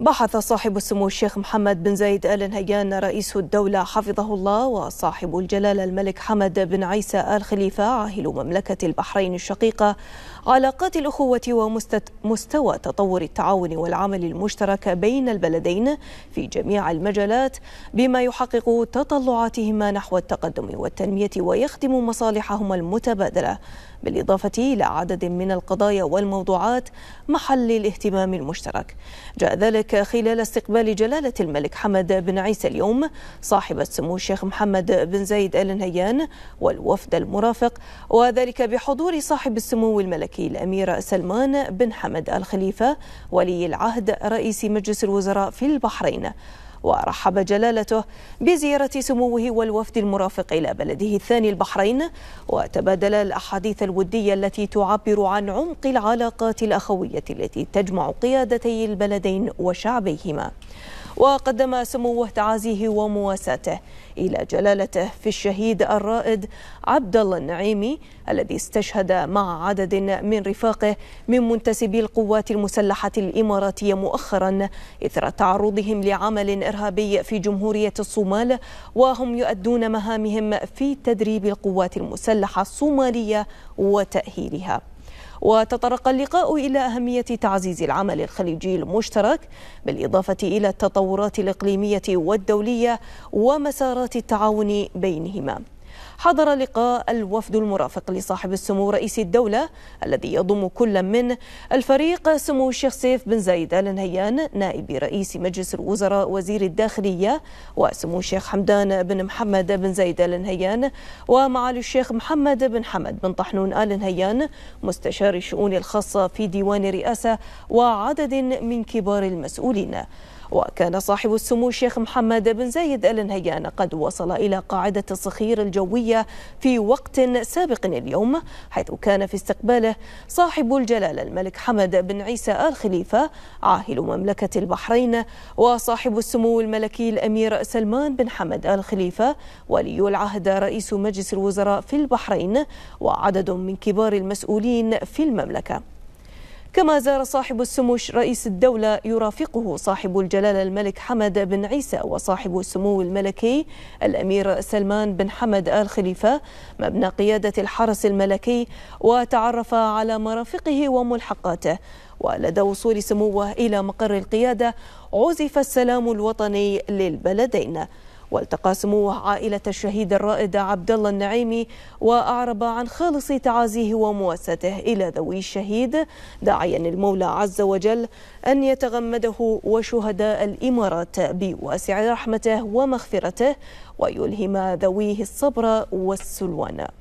بحث صاحب السمو الشيخ محمد بن زايد آل نهيان رئيس الدولة حفظه الله وصاحب الجلالة الملك حمد بن عيسى آل خليفة عاهل مملكة البحرين الشقيقة علاقات الأخوة ومستوى تطور التعاون والعمل المشترك بين البلدين في جميع المجالات بما يحقق تطلعاتهما نحو التقدم والتنمية ويخدم مصالحهما المتبادلة بالإضافة إلى عدد من القضايا والموضوعات محل الاهتمام المشترك جاء ذلك ذلك خلال استقبال جلالة الملك حمد بن عيسى اليوم صاحب السمو الشيخ محمد بن زايد آل نهيان والوفد المرافق وذلك بحضور صاحب السمو الملكي الأمير سلمان بن حمد الخليفة ولي العهد رئيس مجلس الوزراء في البحرين ورحب جلالته بزيارة سموه والوفد المرافق إلى بلده الثاني البحرين وتبادل الأحاديث الودية التي تعبر عن عمق العلاقات الأخوية التي تجمع قيادتي البلدين وشعبيهما وقدم سموه تعازيه ومواساته إلى جلالته في الشهيد الرائد عبد الله النعيمي الذي استشهد مع عدد من رفاقه من منتسبي القوات المسلحة الإماراتية مؤخرا إثر تعرضهم لعمل إرهابي في جمهورية الصومال وهم يؤدون مهامهم في تدريب القوات المسلحة الصومالية وتأهيلها وتطرق اللقاء إلى أهمية تعزيز العمل الخليجي المشترك بالإضافة إلى التطورات الإقليمية والدولية ومسارات التعاون بينهما حضر لقاء الوفد المرافق لصاحب السمو رئيس الدولة الذي يضم كل من الفريق سمو الشيخ سيف بن زايد آل نهيان نائب رئيس مجلس الوزراء وزير الداخلية وسمو الشيخ حمدان بن محمد بن زايد آل نهيان ومعالي الشيخ محمد بن حمد بن طحنون آل نهيان مستشار الشؤون الخاصة في ديوان الرئاسة وعدد من كبار المسؤولين وكان صاحب السمو الشيخ محمد بن زايد ال نهيان قد وصل إلى قاعدة الصخير الجوية في وقت سابق اليوم حيث كان في استقباله صاحب الجلالة الملك حمد بن عيسى آل خليفة عاهل مملكة البحرين وصاحب السمو الملكي الأمير سلمان بن حمد آل خليفة ولي العهد رئيس مجلس الوزراء في البحرين وعدد من كبار المسؤولين في المملكة كما زار صاحب السمو رئيس الدولة يرافقه صاحب الجلالة الملك حمد بن عيسى وصاحب السمو الملكي الأمير سلمان بن حمد آل خليفة مبنى قيادة الحرس الملكي وتعرف على مرافقه وملحقاته ولدى وصول سموه إلى مقر القيادة عزف السلام الوطني للبلدين والتقى سموه عائلة الشهيد الرائد عبد الله النعيمي وأعرب عن خالص تعازيه ومواساته إلى ذوي الشهيد داعيا المولى عز وجل أن يتغمده وشهداء الإمارات بواسع رحمته ومغفرته ويلهم ذويه الصبر والسلوان